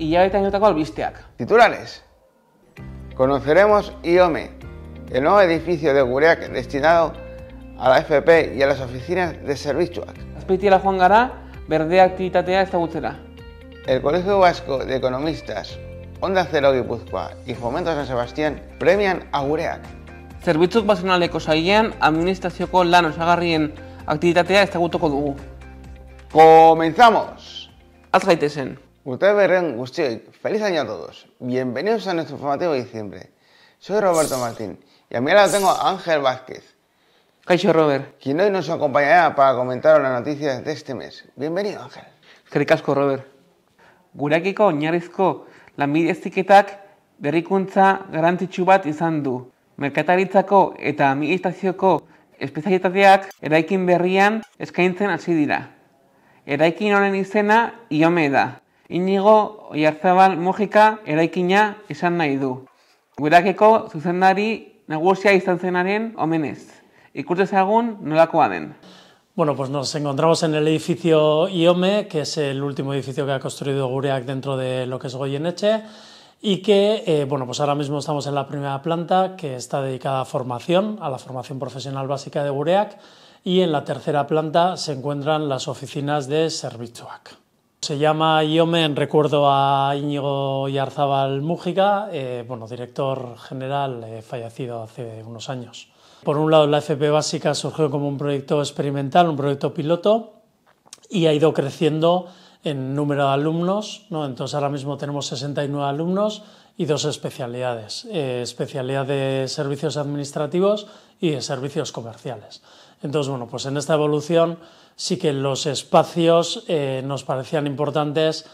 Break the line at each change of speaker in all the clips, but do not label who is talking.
hilabete hainotako albisteak. Titurales. Konoceremos IOME, el nuevo edificio de gureak destinado a la FP y a las oficinas de servizuak. Azpeitiela joan gara, berde aktivitatea ezagutzera. El Colegio Vasco de Economistas, Onda Zero
Gipuzkoa y Fomento San Sebastián premian a gureak. Zerbitzuk bazionaleko saien administrazioko lan osagarrien aktivitatea ezagutuko dugu.
Comenzamos! Azkaitesen. gaitezen! Uteberren guztioi, feliz año a todos. Bienvenidos a nuestro formativo de diciembre. Soy Roberto Martín y a mi lado tengo Ángel Vázquez. Kaixo, Robert. Quien hoy nos acompañará para comentar las noticias de este mes. Bienvenido,
Ángel. Krikasko, Robert. Gurakiko oinarrizko lanbide berrikuntza garantitzu bat izan du. Merkataritzako eta administrazioko espezialitateak eraikin berrian eskaintzen hasi dira. Eraikin horren izena iome da. Inigo Oiarzabal Mojika eraikina izan nahi du. Gurakeko zuzendari negozia izan zenaren omenez. Ikurtezagun nolakoa den.
Bueno, pues nos encontramos en el edificio IOME, que es el último edificio que ha construido Gureak dentro de lo que es Goyeneche, y que, eh, bueno, pues ahora mismo estamos en la primera planta, que está dedicada a formación, a la formación profesional básica de Gureak, y en la tercera planta se encuentran las oficinas de zerbitzuak. se llama IOME en recuerdo a Íñigo Yarzábal Mújica, eh, bueno, director general eh, fallecido hace unos años. Por un lado, la FP básica surgió como un proyecto experimental, un proyecto piloto, y ha ido creciendo en número de alumnos, ¿no? entonces ahora mismo tenemos 69 alumnos y dos especialidades, eh, especialidad de servicios administrativos y de servicios comerciales. Entonces, bueno, pues en esta evolución sí que los espacios eh, nos parecían importantes,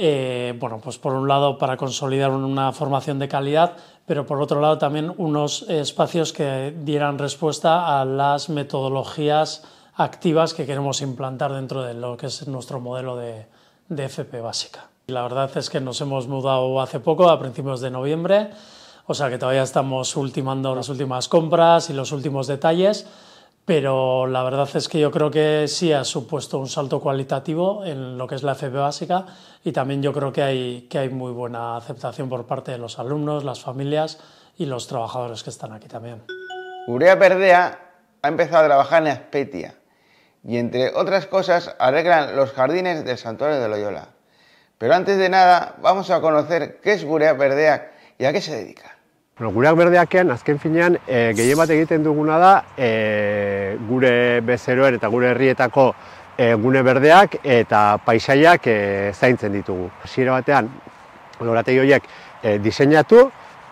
eh, bueno, pues por un lado para consolidar una formación de calidad, pero por otro lado también unos espacios que dieran respuesta a las metodologías activas que queremos implantar dentro de lo que es nuestro modelo de, de FP básica. La verdad es que nos hemos mudado hace poco, a principios de noviembre, o sea que todavía estamos ultimando las últimas compras y los últimos detalles, pero la verdad es que yo creo que sí ha supuesto un salto cualitativo en lo que es la FP básica y también yo creo que hay, que hay muy buena aceptación por parte de los alumnos, las familias y los trabajadores que están aquí también.
Urea Perdea ha empezado a trabajar en Aspetia, y entre otras cosas arreglan los jardines del santuario de Loyola. Pero antes de nada, vamos a conocer qué es Gureak Berdeak y a qué se dedica.
Bueno, gureak Berdeakean, azken finean, e, eh, gehien bat egiten duguna da e, gure bezeroen eta gure herrietako e, gune berdeak eta paisaiak e, zaintzen ditugu. Zire batean, lorategi horiek e, diseinatu,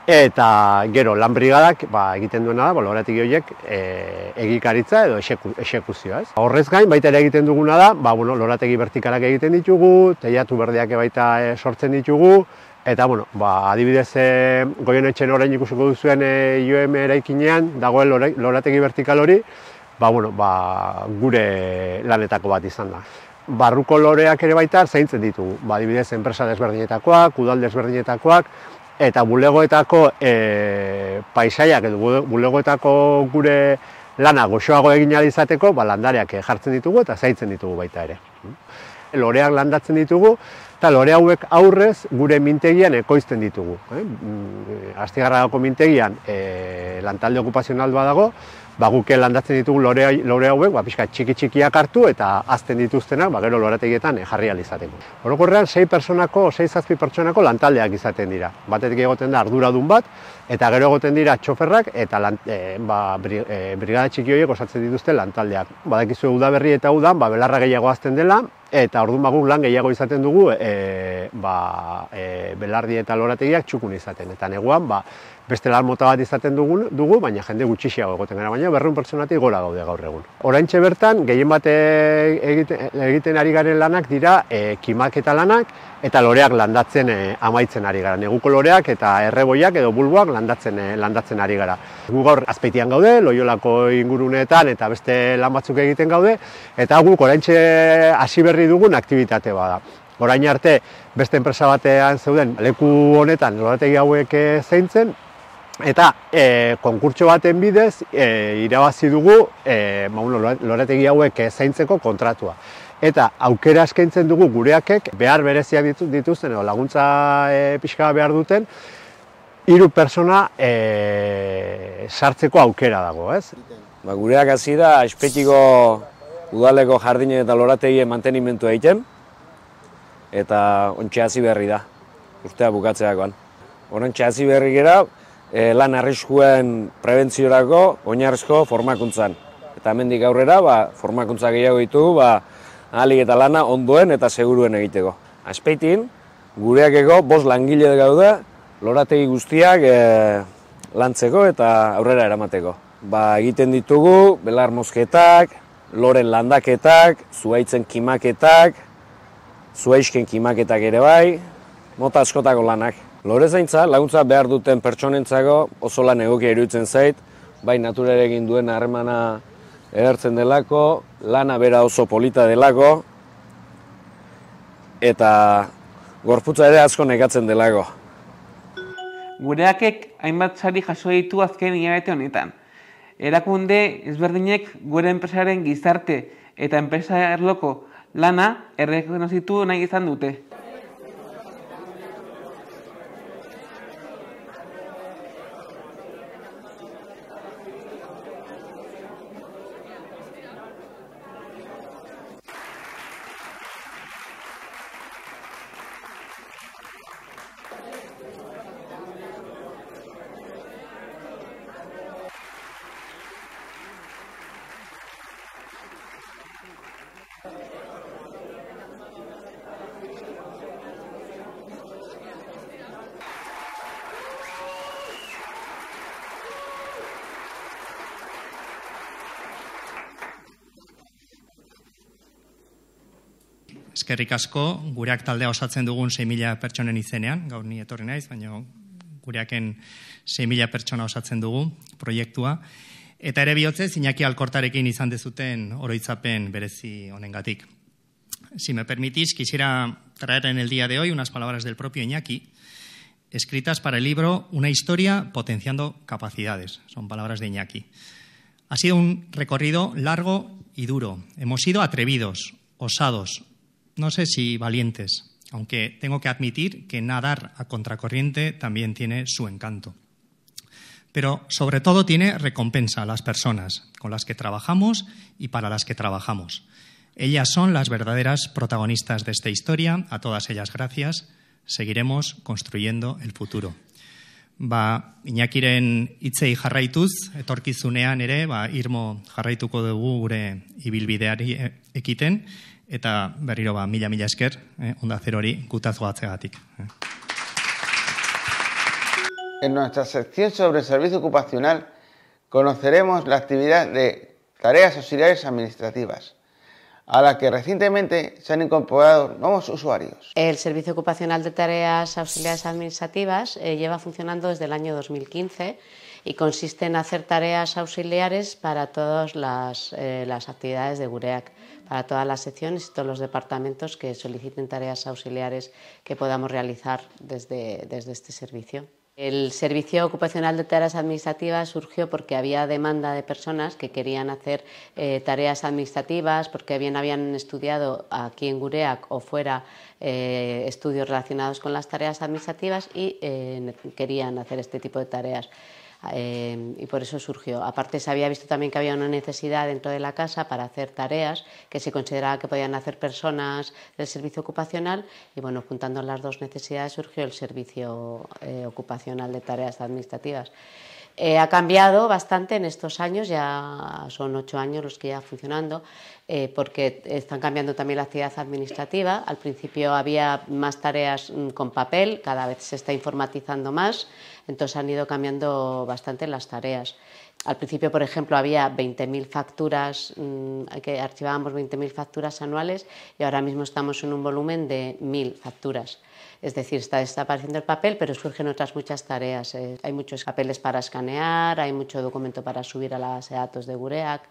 Eta gero lan ba, egiten duena da, baloratik horiek e, egikaritza edo eseku, esekuzioa. Ez? Horrez gain, baita ere egiten duguna da, ba, bueno, lorategi vertikalak egiten ditugu, teiatu berdeak baita e, sortzen ditugu, Eta, bueno, ba, adibidez, e, goien orain ikusiko duzuen e, IOM eraikinean, dagoen lorategi vertikal hori, ba, bueno, ba, gure lanetako bat izan da. Barruko loreak ere baita zaintzen ditugu. Ba, adibidez, enpresa desberdinetakoak, udal desberdinetakoak, eta bulegoetako e, paisaiak edo bulegoetako gure lana goxoago egin ala izateko, ba landareak jartzen ditugu eta zaitzen ditugu baita ere. Loreak landatzen ditugu eta lore hauek aurrez gure mintegian ekoizten ditugu, eh? Mm, Astigarrako mintegian eh lantalde okupazional badago, ba, guke eh, landatzen ditugu lore, lore hauek, ba, pixka txiki txikiak hartu eta azten dituztenak, ba, gero lorategietan eh, jarri alizateko. Orokorrean, sei personako, sei zazpi pertsonako lantaldeak izaten dira. Batetik egoten da arduradun bat, eta gero egoten dira txoferrak, eta eh, ba, eh, brigada txiki horiek osatzen dituzten lantaldeak. Badakizu udaberri eta udan, ba, belarra gehiago azten dela, Eta orduan bagun lan gehiago izaten dugu e, ba, e, belardi eta lorategiak txukun izaten. Eta neguan ba, beste lan mota bat izaten dugu, dugu baina jende gutxixiago egoten gara, baina berreun pertsonatik gora gaude gaur egun. Orain bertan, gehien bat e, egiten, ari garen lanak dira e, kimak eta lanak, eta loreak landatzen e, amaitzen ari gara. Neguko loreak eta erreboiak edo bulboak landatzen eh, landatzen ari gara. Gu gaur azpeitean gaude, loiolako inguruneetan eta beste lan batzuk egiten gaude, eta hagu koraintxe hasi berri dugun aktivitate bada. Orain arte, beste enpresa batean zeuden, leku honetan lorategi hauek eh, zeintzen, eta e, konkurtso baten bidez irabazi dugu e, maun, ba, lorategi hauek zeintzeko kontratua eta aukera eskaintzen dugu gureakek behar berezia dituz dituzten edo laguntza e, pixka behar duten hiru persona e, sartzeko aukera dago, ez?
Ba, gureak hasi da espetiko udaleko jardine eta lorategie mantenimentua egiten eta ontxe hasi berri da urtea bukatzeakoan. Horren hasi berri gara, eh, lan arriskuen prebentziorako oinarrizko formakuntzan. Eta hemendik aurrera, ba, formakuntza gehiago ditugu, ba, ahalik eta lana ondoen eta seguruen egiteko. Azpeitin, gureak ego, bos langile gaude, da, lorategi guztiak e, lantzeko eta aurrera eramateko. Ba, egiten ditugu, belar mozketak, loren landaketak, zuaitzen kimaketak, zuaizken kimaketak ere bai, mota askotako lanak. Lore zaintza, laguntza behar duten pertsonentzako oso lan egokia iruditzen zait, bai naturarekin duen harremana edertzen delako, lana bera oso polita delako, eta gorputza ere asko negatzen delako.
Gureakek hainbat sari jaso ditu azken hilabete honetan. Erakunde ezberdinek gure enpresaren gizarte eta enpresa erloko lana errekonozitu nahi izan dute.
Eskerrik asko, gureak taldea osatzen dugun 6.000 pertsonen izenean, gaur ni etorri naiz, baina gureaken 6.000 pertsona osatzen dugu proiektua. Eta ere bihotze, Iñaki Alkortarekin izan dezuten oroitzapen berezi honengatik. Si me permitís, quisiera traer en el día de hoy unas palabras del propio Iñaki, escritas para el libro Una historia potenciando capacidades. Son palabras de Iñaki. Ha sido un recorrido largo y duro. Hemos sido atrevidos, osados, no sé si valientes, aunque tengo que admitir que nadar a contracorriente también tiene su encanto. Pero sobre todo tiene recompensa a las personas con las que trabajamos y para las que trabajamos. Ellas son las verdaderas protagonistas de esta historia. A todas ellas gracias. Seguiremos construyendo el futuro. Ba, Iñakiren jarraituz, etorkizunean ere, ba, irmo jarraituko dugu e-, ekiten eta berriro ba, mila mila esker, eh, onda zer hori gutazu batzegatik. Eh.
En nuestra sección sobre servicio ocupacional conoceremos la actividad de tareas auxiliares administrativas a la que recientemente se han incorporado
nuevos usuarios. El Servicio Ocupacional de Tareas Auxiliares Administrativas eh, lleva funcionando desde el año 2015 y consiste en hacer tareas auxiliares para todas eh, las, actividades de GUREAC, para todas las secciones y todos los departamentos que soliciten tareas auxiliares que podamos realizar desde, este servicio. El servicio ocupacional de tareas administrativas surgió porque había demanda de personas que querían hacer eh, tareas administrativas, porque bien habían estudiado aquí en Gureac o fuera eh, estudios relacionados con las tareas administrativas y querían hacer este tipo de tareas. Em, y por eso surgió. Aparte se había visto también que había una necesidad dentro de la casa para hacer tareas que se consideraba que podían hacer personas del servicio ocupacional y bueno, juntando las dos necesidades surgió el servicio eh, ocupacional de tareas administrativas. Eh, ha cambiado bastante en estos años, ya son ocho años los que ya funcionando, eh, porque están cambiando también la actividad administrativa. Al principio había más tareas mm, con papel, cada vez se está informatizando más, entonces han ido cambiando bastante las tareas. Al principio, por ejemplo, había 20.000 facturas, mm, que archivábamos 20.000 facturas anuales y ahora mismo estamos en un volumen de 1.000 facturas. Es decir, está desapareciendo el papel, pero surgen otras muchas tareas. Eh, hay muchos papeles para escanear, hay mucho documento para subir a la base de datos de Gureac.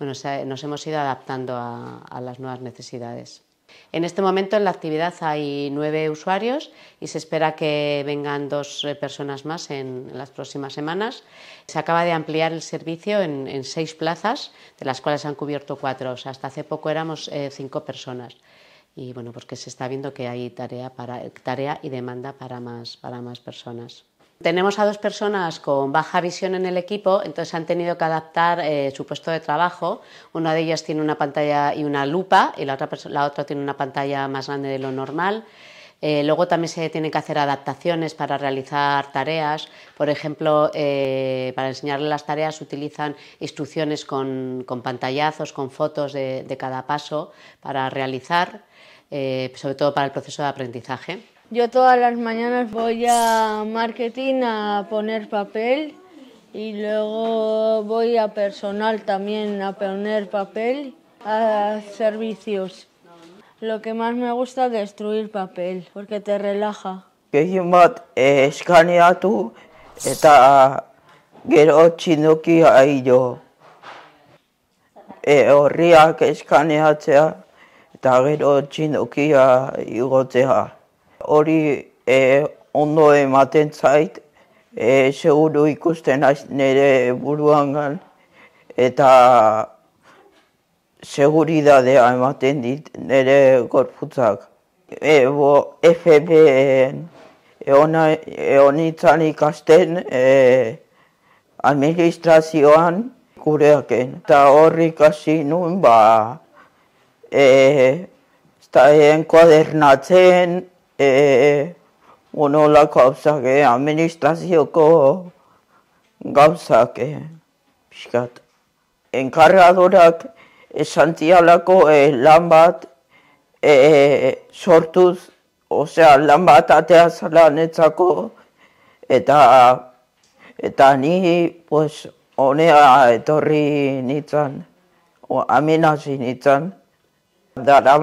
Bueno, nos hemos ido adaptando a las nuevas necesidades. En este momento en la actividad hay nueve usuarios y se espera que vengan dos eh, personas más en las próximas semanas. Se acaba de ampliar el servicio en, seis plazas, de las cuales se han cubierto cuatro. O sea, hasta hace poco éramos eh, cinco personas. Y bueno, pues se está viendo que hay tarea, para, tarea y demanda para más, para más personas. Tenemos a dos personas con baja visión en el equipo, entonces han tenido que adaptar eh, su puesto de trabajo. Una de ellas tiene una pantalla y una lupa y la otra, la otra tiene una pantalla más grande de lo normal. Eh, luego también se tienen que hacer adaptaciones para realizar tareas. Por ejemplo, eh, para enseñarles las tareas utilizan instrucciones con, pantallazos, con fotos de, cada paso para realizar, sobre todo para el proceso de aprendizaje.
Yo todas las mañanas voy a marketing a poner papel y luego voy a personal también a poner papel a servicios. Lo que más me gusta es destruir papel porque te relaja. Gehien bat eskaneatu eh, eta gero txinduki haio. E, eh, horriak eskaneatzea eta gero txinduki igotzea hori e, ondo ematen zait, e, seguru ikusten nire buruan gan, eta seguridadea ematen dit nire gorputzak. E, bo, FB ikasten e, administrazioan kureaken. Eta horri ikasi nuen ba, e, kuadernatzen, Eh, eh, eh. e onolako gauzak, e, administrazioko gauzak, e, Enkargadorak esan zialako e, lan e, sortuz, osea, lan atea salanetzako netzako, eta, eta ni, pues, honea etorri nitzan, o, amenazi nitzan. Dara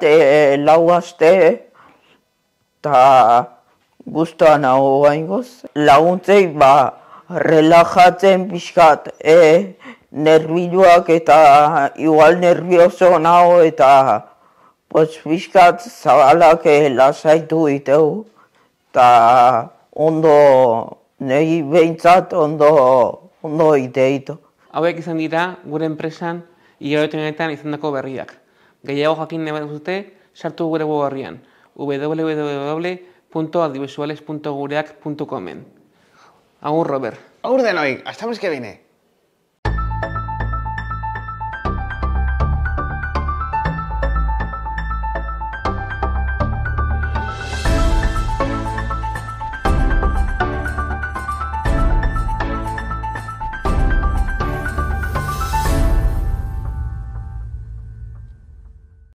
e, lau haste, eta guztua nago gain goz. Laguntzei ba, relajatzen pixkat, e, eh, nervioak eta igual nervioso nago eta pues, pixkat zabalak e, lasaitu ditugu. Eta ondo, nahi behintzat ondo, ondo iteitu.
Hauek izan dira gure enpresan hilabetenetan izan dako berriak. Gehiago jakin nebat zute, sartu gure gogorrian www.audiovisuales.gureak.comen. Agur, Robert. Agur de noi. Hasta más que viene.